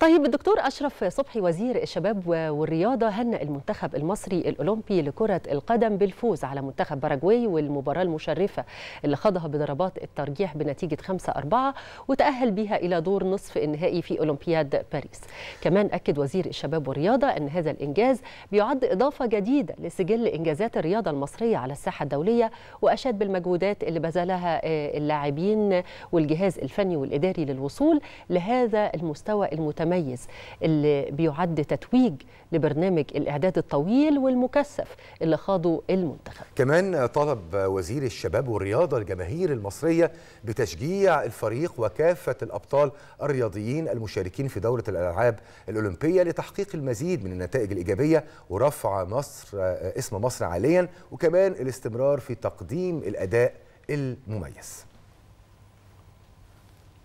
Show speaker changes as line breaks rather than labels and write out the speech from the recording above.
طيب الدكتور أشرف صبحي وزير الشباب والرياضة هنأ المنتخب المصري الأولمبي لكرة القدم بالفوز على منتخب باراجواي والمباراة المشرفة اللي خاضها بضربات الترجيح بنتيجة 5-4 وتأهل بها إلى دور نصف النهائي في أولمبياد باريس كمان أكد وزير الشباب والرياضة أن هذا الإنجاز بيعد إضافة جديدة لسجل إنجازات الرياضة المصرية على الساحة الدولية وأشاد بالمجهودات اللي بذلها آه، اللاعبين والجهاز الفني والإداري للوصول لهذا المستوى المتميز المتميز اللي بيعد تتويج لبرنامج الإعداد الطويل والمكثف اللي خاضه المنتخب
كمان طلب وزير الشباب والرياضة الجماهير المصرية بتشجيع الفريق وكافة الأبطال الرياضيين المشاركين في دورة الألعاب الأولمبية لتحقيق المزيد من النتائج الإيجابية ورفع مصر آه، اسم مصر عاليا وكمان الاستمرار في تقديم الأداء المميز